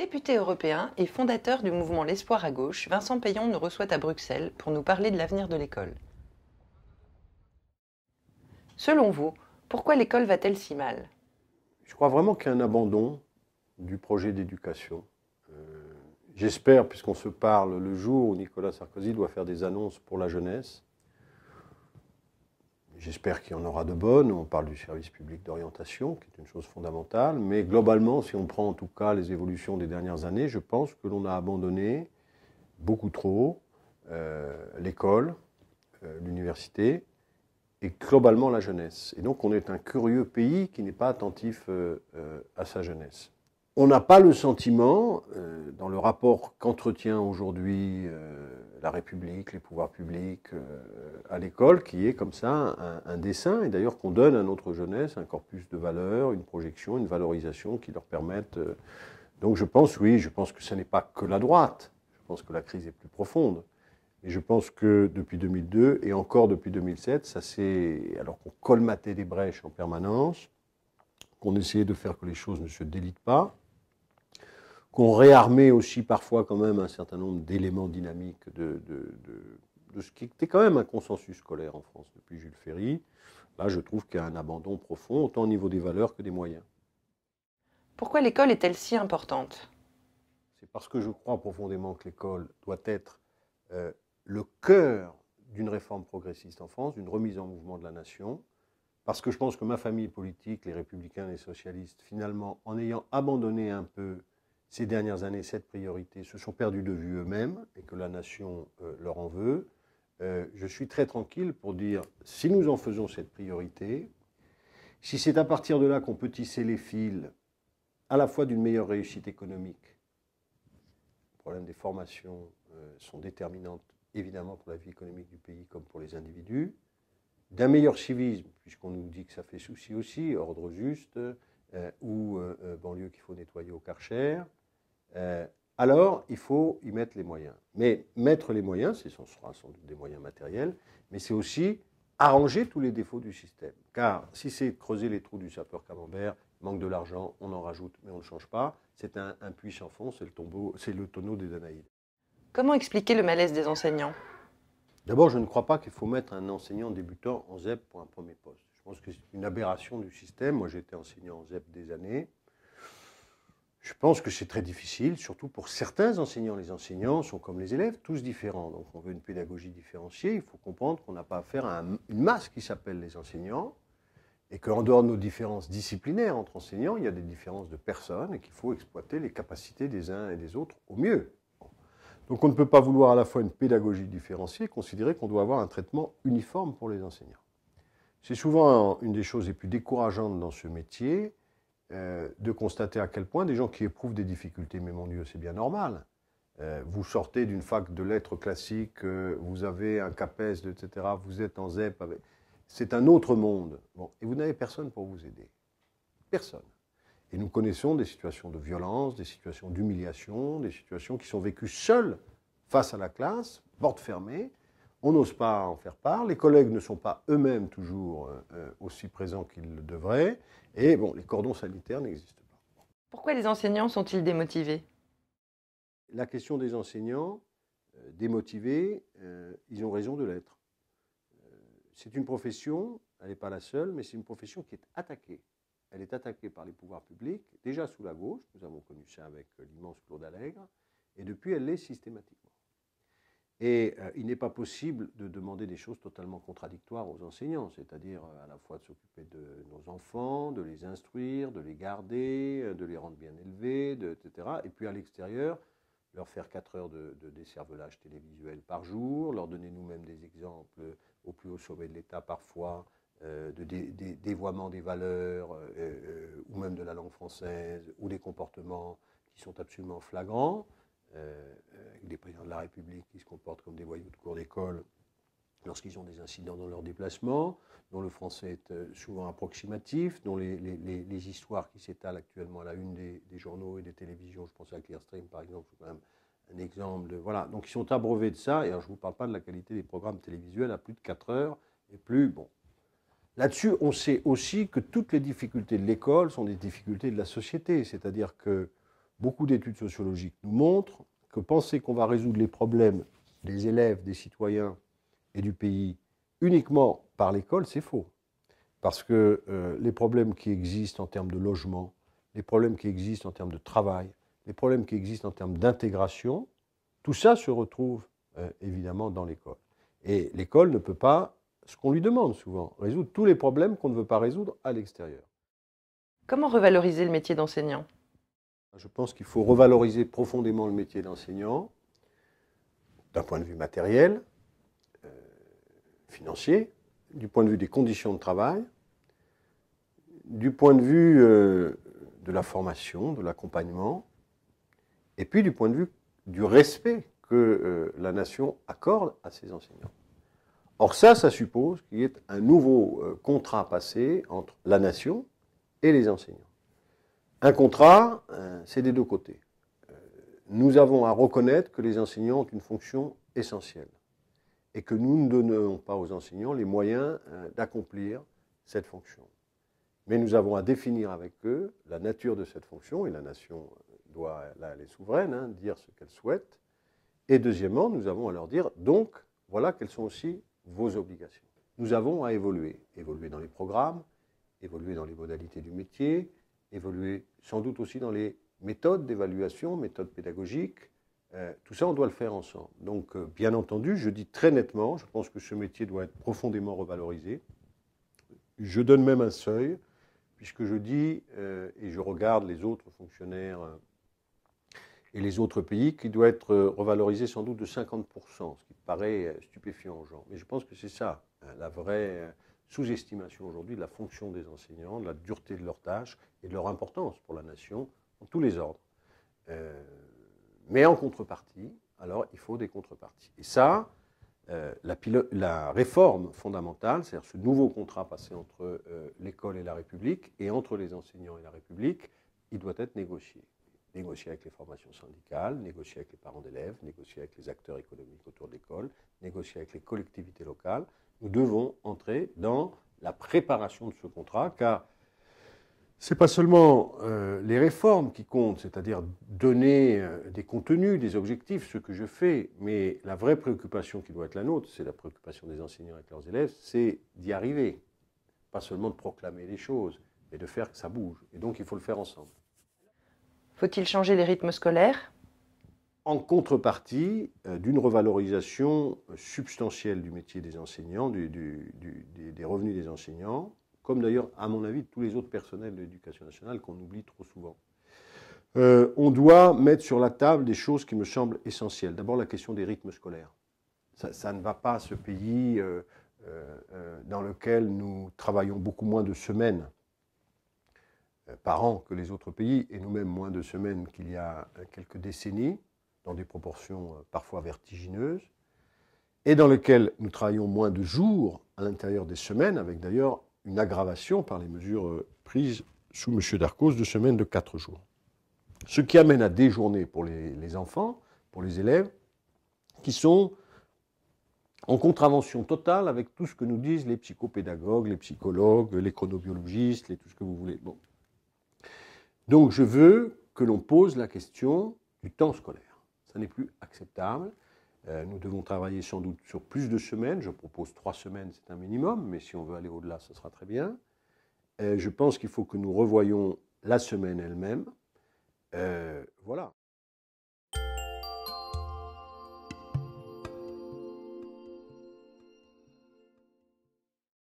Député européen et fondateur du mouvement L'Espoir à gauche, Vincent Payon nous reçoit à Bruxelles pour nous parler de l'avenir de l'école. Selon vous, pourquoi l'école va-t-elle si mal Je crois vraiment qu'il y a un abandon du projet d'éducation. Euh, j'espère, puisqu'on se parle le jour où Nicolas Sarkozy doit faire des annonces pour la jeunesse, J'espère qu'il y en aura de bonnes. On parle du service public d'orientation, qui est une chose fondamentale. Mais globalement, si on prend en tout cas les évolutions des dernières années, je pense que l'on a abandonné beaucoup trop euh, l'école, euh, l'université et globalement la jeunesse. Et donc on est un curieux pays qui n'est pas attentif euh, à sa jeunesse. On n'a pas le sentiment, dans le rapport qu'entretient aujourd'hui la République, les pouvoirs publics, euh, à l'école, qui est comme ça un, dessin, et d'ailleurs qu'on donne à notre jeunesse un corpus de valeurs, une projection, une valorisation qui leur permettent... Euh, donc je pense, oui, je pense que ce n'est pas que la droite, je pense que la crise est plus profonde. Et je pense que depuis 2002 et encore depuis 2007, ça c'est alors qu'on colmatait les brèches en permanence, qu'on essayait de faire que les choses ne se délitent pas, qu'on réarmait aussi parfois quand même un certain nombre d'éléments dynamiques de, de, ce qui était quand même un consensus scolaire en France depuis Jules Ferry. Là, je trouve qu'il y a un abandon profond, autant au niveau des valeurs que des moyens. Pourquoi l'école est-elle si importante C'est parce que je crois profondément que l'école doit être euh, le cœur d'une réforme progressiste en France, d'une remise en mouvement de la nation, parce que je pense que ma famille politique, les républicains, les socialistes, finalement, en ayant abandonné un peu ces dernières années, cette priorité, se sont perdues de vue eux-mêmes et que la nation euh, leur en veut. Euh, je suis très tranquille pour dire, si nous en faisons cette priorité, si c'est à partir de là qu'on peut tisser les fils à la fois d'une meilleure réussite économique, le problème des formations euh, sont déterminantes évidemment pour la vie économique du pays comme pour les individus, d'un meilleur civisme, puisqu'on nous dit que ça fait souci aussi, ordre juste, ou banlieue qu'il faut nettoyer au Karcher, euh, alors il faut y mettre les moyens. Mais mettre les moyens, ce sera sans doute des moyens matériels, mais c'est aussi arranger tous les défauts du système. Car si c'est creuser les trous du sapeur camembert, manque de l'argent, on en rajoute, mais on ne change pas, c'est un, puits sans fond, c'est le, tombeau, c'est le tonneau des Danaïdes. Comment expliquer le malaise des enseignants D'abord, je ne crois pas qu'il faut mettre un enseignant débutant en ZEP pour un premier poste. Je pense que c'est une aberration du système. Moi, j'étais enseignant en ZEP des années. Je pense que c'est très difficile, surtout pour certains enseignants. Les enseignants sont comme les élèves, tous différents. Donc on veut une pédagogie différenciée. Il faut comprendre qu'on n'a pas affaire à une masse qui s'appelle les enseignants et qu'en dehors de nos différences disciplinaires entre enseignants, il y a des différences de personnes et qu'il faut exploiter les capacités des uns et des autres au mieux. Donc on ne peut pas vouloir à la fois une pédagogie différenciée et considérer qu'on doit avoir un traitement uniforme pour les enseignants. C'est souvent une des choses les plus décourageantes dans ce métier, euh, de constater à quel point des gens qui éprouvent des difficultés, mais mon Dieu, c'est bien normal. Euh, vous sortez d'une fac de lettres classiques, euh, vous avez un CAPES, etc., vous êtes en ZEP. C'est un autre monde. et vous n'avez personne pour vous aider. Personne. Et nous connaissons des situations de violence, des situations d'humiliation, des situations qui sont vécues seules face à la classe, porte fermée, on n'ose pas en faire part, les collègues ne sont pas eux-mêmes toujours euh, euh, aussi présents qu'ils le devraient, et bon, les cordons sanitaires n'existent pas. Pourquoi les enseignants sont-ils démotivés La question des enseignants, euh, démotivés, ils ont raison de l'être. c'est une profession, elle n'est pas la seule, mais c'est une profession qui est attaquée. Elle est attaquée par les pouvoirs publics, déjà sous la gauche, nous avons connu ça avec l'immense Claude Allègre, et depuis elle l'est systématiquement. Et euh, il n'est pas possible de demander des choses totalement contradictoires aux enseignants, c'est-à-dire euh, à la fois de s'occuper de nos enfants, de les instruire, de les garder, euh, de les rendre bien élevés, etc. Et puis à l'extérieur, leur faire 4 heures de, de décervelage télévisuel par jour, leur donner nous-mêmes des exemples au plus haut sommet de l'État parfois, de dévoiement des valeurs, ou même de la langue française, ou des comportements qui sont absolument flagrants euh, des présidents de la République qui se comportent comme des voyous de cours d'école lorsqu'ils ont des incidents dans leurs déplacements, dont le français est euh, souvent approximatif, dont les, histoires qui s'étalent actuellement à la une des, des, journaux et des télévisions, je pense à Clearstream par exemple, c'est quand même un exemple de... Voilà, donc ils sont abreuvés de ça, et alors je ne vous parle pas de la qualité des programmes télévisuels à plus de 4 heures, et plus, bon. Là-dessus, on sait aussi que toutes les difficultés de l'école sont des difficultés de la société, c'est-à-dire que Beaucoup d'études sociologiques nous montrent que penser qu'on va résoudre les problèmes des élèves, des citoyens et du pays uniquement par l'école, c'est faux. Parce que euh, les problèmes qui existent en termes de logement, les problèmes qui existent en termes de travail, les problèmes qui existent en termes d'intégration, tout ça se retrouve euh, évidemment dans l'école. Et l'école ne peut pas, ce qu'on lui demande souvent, résoudre tous les problèmes qu'on ne veut pas résoudre à l'extérieur. Comment revaloriser le métier d'enseignant je pense qu'il faut revaloriser profondément le métier d'enseignant, d'un point de vue matériel, euh, financier, du point de vue des conditions de travail, du point de vue euh, de la formation, de l'accompagnement, et puis du point de vue du respect que euh, la nation accorde à ses enseignants. Or ça, ça suppose qu'il y ait un nouveau contrat passé entre la nation et les enseignants. Un contrat, euh, c'est des deux côtés. Euh, nous avons à reconnaître que les enseignants ont une fonction essentielle et que nous ne donnons pas aux enseignants les moyens euh, d'accomplir cette fonction. Mais nous avons à définir avec eux la nature de cette fonction, et la nation doit, là elle est souveraine, hein, dire ce qu'elle souhaite. Et deuxièmement, nous avons à leur dire, donc, voilà quelles sont aussi vos obligations. Nous avons à évoluer, évoluer dans les programmes, évoluer dans les modalités du métier, évoluer sans doute aussi dans les méthodes d'évaluation, méthodes pédagogiques. Euh, tout ça, on doit le faire ensemble. Donc, euh, bien entendu, je dis très nettement, je pense que ce métier doit être profondément revalorisé. Je donne même un seuil, puisque je dis, euh, et je regarde les autres fonctionnaires et les autres pays, qu'il doit être revalorisé sans doute de 50%, ce qui paraît stupéfiant aux gens. Mais je pense que c'est ça, hein, la vraie sous-estimation aujourd'hui de la fonction des enseignants, de la dureté de leurs tâches et de leur importance pour la nation, en tous les ordres. Euh, mais en contrepartie, alors il faut des contreparties. Et ça, euh, la, la, réforme fondamentale, c'est-à-dire ce nouveau contrat passé entre euh, l'école et la République, et entre les enseignants et la République, il doit être négocié. Négocié avec les formations syndicales, négocié avec les parents d'élèves, négocié avec les acteurs économiques autour de l'école, négocié avec les collectivités locales, nous devons entrer dans la préparation de ce contrat, car ce n'est pas seulement euh, les réformes qui comptent, c'est-à-dire donner euh, des contenus, des objectifs, ce que je fais, mais la vraie préoccupation qui doit être la nôtre, c'est la préoccupation des enseignants avec leurs élèves, c'est d'y arriver. Pas seulement de proclamer les choses, mais de faire que ça bouge. Et donc il faut le faire ensemble. Faut-il changer les rythmes scolaires en contrepartie euh, d'une revalorisation substantielle du métier des enseignants, des revenus des enseignants, comme d'ailleurs, à mon avis, tous les autres personnels de l'éducation nationale qu'on oublie trop souvent. Euh, on doit mettre sur la table des choses qui me semblent essentielles. D'abord, la question des rythmes scolaires. Ça, ne va pas, ce pays euh, dans lequel nous travaillons beaucoup moins de semaines par an que les autres pays, et nous-mêmes moins de semaines qu'il y a quelques décennies des proportions euh, parfois vertigineuses, et dans lequel nous travaillons moins de jours à l'intérieur des semaines, avec d'ailleurs une aggravation par les mesures euh, prises sous M. Darcos de semaines de 4 jours. Ce qui amène à des journées pour les, enfants, pour les élèves, qui sont en contravention totale avec tout ce que nous disent les psychopédagogues, les psychologues, les chronobiologistes, les, tout ce que vous voulez. Donc je veux que l'on pose la question du temps scolaire. Ça n'est plus acceptable. Euh, nous devons travailler sans doute sur plus de semaines. Je propose trois semaines, c'est un minimum, mais si on veut aller au-delà, ce sera très bien. Euh, je pense qu'il faut que nous revoyions la semaine elle-même. Euh, voilà.